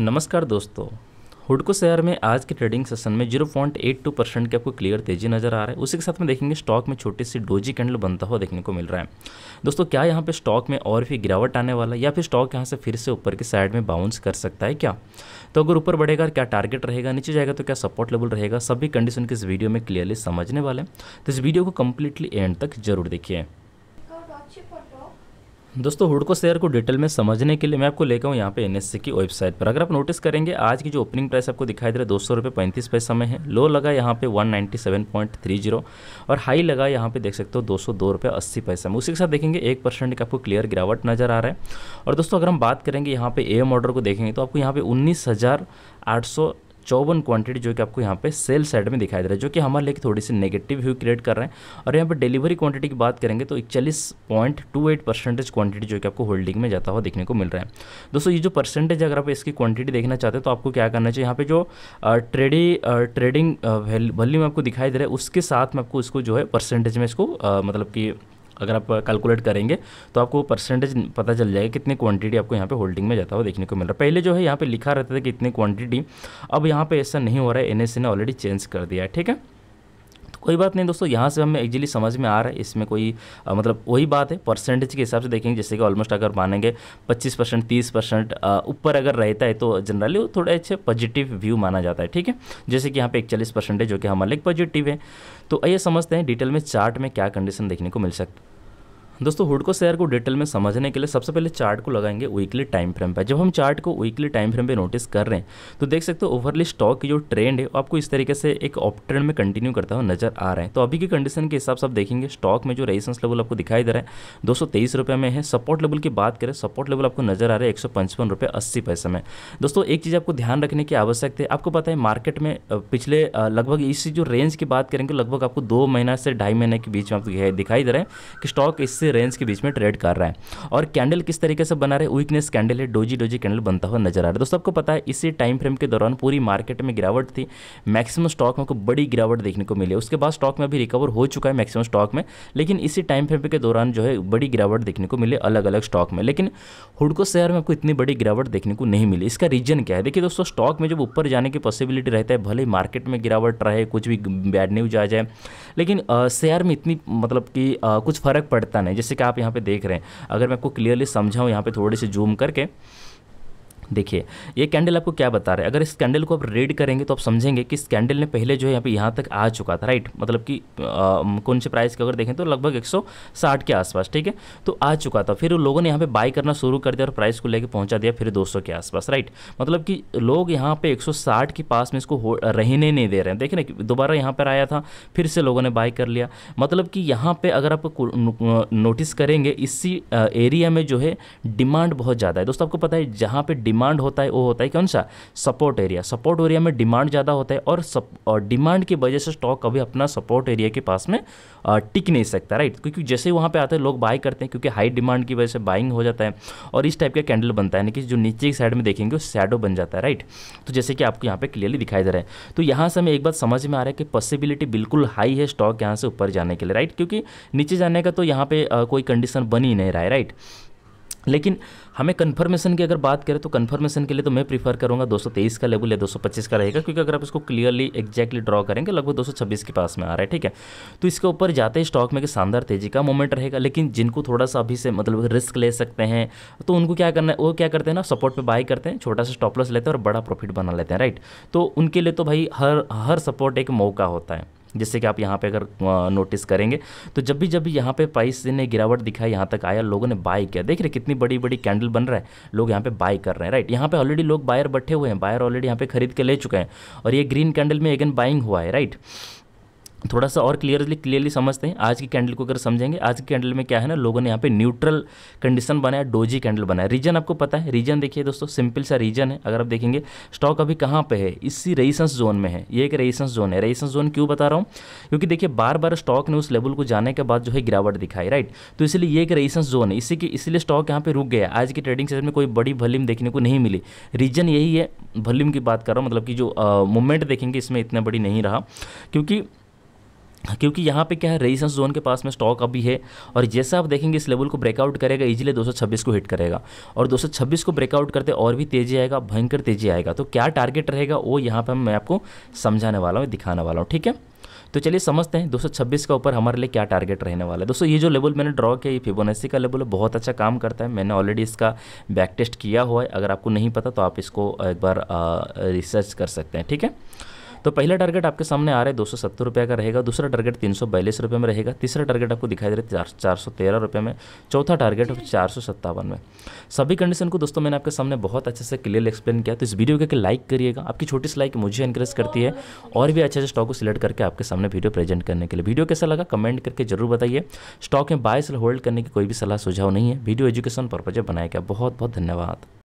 नमस्कार दोस्तों हुडको शेयर में आज के ट्रेडिंग सेशन में 0.82 परसेंट के आपको क्लियर तेजी नजर आ रहा है उसी के साथ में देखेंगे स्टॉक में छोटी सी डोजी कैंडल बनता हुआ देखने को मिल रहा है दोस्तों क्या यहाँ पे स्टॉक में और भी गिरावट आने वाला है या फिर स्टॉक यहाँ से फिर से ऊपर की साइड में बाउंस कर सकता है क्या तो अगर ऊपर बढ़ेगा क्या टारगेट रहेगा नीचे जाएगा तो क्या सपोर्ट लेवल रहेगा सभी कंडीशन के इस वीडियो में क्लियरली समझने वाले हैं तो इस वीडियो को कम्प्लीटली एंड तक जरूर देखिए दोस्तों हुड को शेयर को डिटेल में समझने के लिए मैं आपको लेकर हूँ यहाँ पे एनएससी की वेबसाइट पर अगर आप नोटिस करेंगे आज की जो ओपनिंग प्राइस आपको दिखाई दे रहा है दो सौ रुपये पैंतीस पैसा में है लो लगा यहाँ पे 197.30 और हाई लगा यहाँ पे देख सकते हो दो सौ दो रुपये अस्सी पैसा में उसी के साथ देखेंगे एक परसेंट का आपको क्लियर गिरावट नजर आ रहा है और दोस्तों अगर हम बात करेंगे यहाँ पे एम ऑर्डर को देखेंगे तो आपको यहाँ पे उन्नीस हज़ार आठ सौ चौवन क्वांटिटी जो कि आपको यहाँ पे सेल साइड में दिखाई दे रहा है जो कि हमारे लिए थोड़ी सी नेगेटिव व्यू क्रिएट कर रहे हैं और यहाँ पर डिलीवरी क्वांटिटी की बात करेंगे तो इकचालीस point two eight percentage quantity जो कि आपको होल्डिंग में जाता हुआ देखने को मिल रहा है दोस्तों ये जो परसेंटेज अगर आप इसकी क्वांटिटी देखना चाहते हैं तो आपको क्या करना चाहिए यहाँ पर जो ट्रेडी ट्रेडिंग वैल्यू आपको दिखाई दे रहा है उसके साथ में आपको इसको जो है परसेंटेज में इसको मतलब कि अगर आप कैलकुलेट करेंगे तो आपको परसेंटेज पता चल जाएगा कितनी क्वांटिटी आपको यहाँ पे होल्डिंग में जाता हुआ देखने को मिल रहा है पहले जो है यहाँ पे लिखा रहता था कि इतनी क्वांटिटी अब यहाँ पे ऐसा नहीं हो रहा है एन e ने ऑलरेडी चेंज कर दिया है ठीक है कोई बात नहीं दोस्तों यहाँ से हमें एक्चुअली समझ में आ रहा है इसमें कोई आ, मतलब वही बात है परसेंटेज के हिसाब से देखेंगे जैसे कि ऑलमोस्ट अगर मानेंगे 25 परसेंट तीस परसेंट ऊपर अगर रहता है तो जनरली वो थोड़ा अच्छे पॉजिटिव व्यू माना जाता है ठीक है जैसे कि यहाँ पे परसेंट है जो कि हमारे लिए पॉजिटिव है तो आइए समझते हैं डिटेल में चार्ट में क्या कंडीशन देखने को मिल सकता है दोस्तों हुड को शेयर को डिटेल में समझने के लिए सबसे पहले चार्ट को लगाएंगे वीकली टाइम फ्रेम पर जब हम चार्ट को वीकली टाइम फ्रेम पर नोटिस कर रहे हैं तो देख सकते हो ओवरली स्टॉक की जो ट्रेंड है आपको इस तरीके से एक ऑप ट्रेंड में कंटिन्यू करता हुआ नजर आ रहा है तो अभी की कंडीशन के हिसाब से आप देखेंगे स्टॉक में जो रेजिस्टेंस लेवल आपको दिखाई दे रहा है दो सौ में है सपोर्ट लेवल की बात करें सपोर्ट लेवल आपको नजर आ रहा है एक सौ अस्सी पैसे में दोस्तों एक चीज़ आपको ध्यान रखने की आवश्यकता है आपको पता है मार्केट में पिछले लगभग इसी जो रेंज की बात करेंगे लगभग आपको दो महीना से ढाई महीने के बीच में आपको दिखाई दे रहा है कि स्टॉक इससे रेंज के बीच में ट्रेड कर रहा है और कैंडल किस तरीके से बना रहे वीकनेस कैंडल है डोजी डोजी कैंडल बनता हुआ नजर आ रहा है दोस्तों आपको पता है इसी टाइम फ्रेम के दौरान पूरी मार्केट में गिरावट थी मैक्सिमम स्टॉक में को बड़ी गिरावट देखने को मिली उसके बाद स्टॉक में अभी रिकवर हो चुका है मैक्सिमम स्टॉक में लेकिन इसी टाइम फ्रेम के दौरान जो है बड़ी गिरावट देखने को मिली अलग अलग स्टॉक में लेकिन हुडको शेयर में आपको इतनी बड़ी गिरावट देखने को नहीं मिली इसका रीजन क्या है देखिए दोस्तों स्टॉक में जब ऊपर जाने की पॉसिबिलिटी रहता है भले मार्केट में गिरावट रहे कुछ भी बैड न्यूज आ जाए लेकिन शेयर में इतनी मतलब कि कुछ फ़र्क पड़ता नहीं जैसे कि आप यहाँ पर देख रहे हैं अगर मैं आपको क्लियरली समझाऊँ यहाँ पर थोड़े से जूम करके देखिए ये कैंडल आपको क्या बता रहा है अगर इस कैंडल को आप रीड करेंगे तो आप समझेंगे कि इस कैंडल ने पहले जो है यहाँ पे यहाँ तक आ चुका था राइट मतलब कि कौन से प्राइस के अगर देखें तो लगभग 160 के आसपास ठीक है तो आ चुका था फिर लोगों ने यहाँ पे बाय करना शुरू कर दिया और प्राइस को लेकर पहुँचा दिया फिर दो के आसपास राइट मतलब कि लोग यहाँ पे एक के पास में इसको रहने नहीं दे रहे हैं देखें दोबारा यहाँ पर आया था फिर से लोगों ने बाय कर लिया मतलब कि यहाँ पर अगर आप नोटिस करेंगे इसी एरिया में जो है डिमांड बहुत ज़्यादा है दोस्तों आपको पता है जहाँ पर डिमांड होता है वो होता है कौन सा सपोर्ट एरिया सपोर्ट एरिया में डिमांड ज़्यादा होता है और सप, डिमांड की वजह से स्टॉक कभी अपना सपोर्ट एरिया के पास में टिक नहीं सकता राइट क्योंकि जैसे ही वहाँ पर आते हैं लोग बाई करते हैं क्योंकि हाई डिमांड की वजह से बाइंग हो जाता है और इस टाइप का कैंडल बनता है यानी कि जो नीचे की साइड में देखेंगे वो सैडो बन जाता है राइट तो जैसे कि आपको यहाँ पर क्लियरली दिखाई दे रहा है तो यहाँ से हमें एक बात समझ में आ रहा है कि पॉसिबिलिटी बिल्कुल हाई है स्टॉक यहाँ से ऊपर जाने के लिए राइट क्योंकि नीचे जाने का तो यहाँ पर कोई कंडीशन बन ही नहीं रहा है राइट लेकिन हमें कन्फर्मेशन की अगर बात करें तो कन्फर्मेशन के लिए तो मैं प्रीफर करूँगा 223 का लेवल या 225 का रहेगा क्योंकि अगर आप इसको क्लियरली एक्जैक्टली ड्रॉ करेंगे लगभग 226 के पास में आ रहा है ठीक है तो इसके ऊपर जाते ही स्टॉक में एक शानदार तेजी का मोमेंट रहेगा लेकिन जिनको थोड़ा सा अभी से मतलब रिस्क ले सकते हैं तो उनको क्या करना है वो क्या करते हैं ना सपोर्ट पर बाई करते हैं छोटा सा स्टॉपलस लेते हैं और बड़ा प्रॉफिट बना लेते हैं राइट तो उनके लिए तो भाई हर हर सपोर्ट एक मौका होता है जिससे कि आप यहाँ पे अगर नोटिस करेंगे तो जब भी जब भी यहाँ पे प्राइस ने गिरावट दिखाई यहाँ तक आया लोगों ने बाय किया देख रहे कितनी बड़ी बड़ी कैंडल बन रहा है लोग यहाँ पे बाय कर रहे हैं राइट यहाँ पे ऑलरेडी लोग बायर बैठे हुए हैं बायर ऑलरेडी यहाँ पे खरीद के ले चुके हैं और ये ग्रीन कैंडल में अगेन बाइंग हुआ है राइट थोड़ा सा और क्लियरली क्लियरली समझते हैं आज की कैंडल को अगर समझेंगे आज की कैंडल में क्या है ना लोगों ने यहाँ पे न्यूट्रल कंडीशन बनाया डोजी कैंडल बनाया रीजन आपको पता है रीजन देखिए दोस्तों सिंपल सा रीजन है अगर आप देखेंगे स्टॉक अभी कहाँ पे है इसी रेजिस्टेंस जोन में है ये एक रेइसेंस जोन है रेइसेंस जोन क्यों बता रहा हूँ क्योंकि देखिए बार बार स्टॉक ने उस लेवल को जाने के बाद जो है गिरावट दिखाई राइट तो इसलिए ये एक रेजिस्टेंस जोन है इसी की इसलिए स्टॉक यहाँ पर रुक गया आज की ट्रेडिंग सेशन में कोई बड़ी वॉल्यूम देखने को नहीं मिली रीजन यही है वॉल्यूम की बात कर रहा हूँ मतलब कि जो मूवमेंट देखेंगे इसमें इतना बड़ी नहीं रहा क्योंकि क्योंकि यहाँ पे क्या है रेजिस्टेंस जोन के पास में स्टॉक अभी है और जैसा आप देखेंगे इस लेवल को ब्रेकआउट करेगा इजीली 226 को हिट करेगा और 226 को ब्रेकआउट करते और भी तेजी आएगा भयंकर तेजी आएगा तो क्या टारगेट रहेगा वो यहाँ पे मैं आपको समझाने वाला हूँ दिखाने वाला हूँ ठीक है तो चलिए समझते हैं 226 का ऊपर हमारे लिए क्या टारगेट रहने वाला है दोस्तों ये जो लेवल मैंने ड्रॉ किया ये फिबोनाची का लेवल है बहुत अच्छा काम करता है मैंने ऑलरेडी इसका बैक टेस्ट किया हुआ है अगर आपको नहीं पता तो आप इसको एक बार रिसर्च कर सकते हैं ठीक है तो पहला टारगेट आपके सामने आ रहा है दो सौ का रहेगा दूसरा टारगेट तीन सौ में रहेगा तीसरा टारगेट आपको दिखाई दे रहा है चार रुपये में चौथा टारगेट चार में सभी कंडीशन को दोस्तों मैंने आपके सामने बहुत अच्छे से क्लियर एक्सप्लेन किया तो इस वीडियो एक लाइक करिएगा आपकी छोटी सी लाइक मुझे इंकरेज करती है और भी अच्छे अच्छे स्टॉक को सिलेक्ट करके आपके सामने वीडियो प्रेजेंट करने के लिए वीडियो कैसा लगा कमेंट करके जरूर बताइए स्टॉक में बाय सेल होल्ड करने की कोई भी सलाह सुझाव नहीं है वीडियो एजुकेशन पर्पज बनाया गया बहुत बहुत धन्यवाद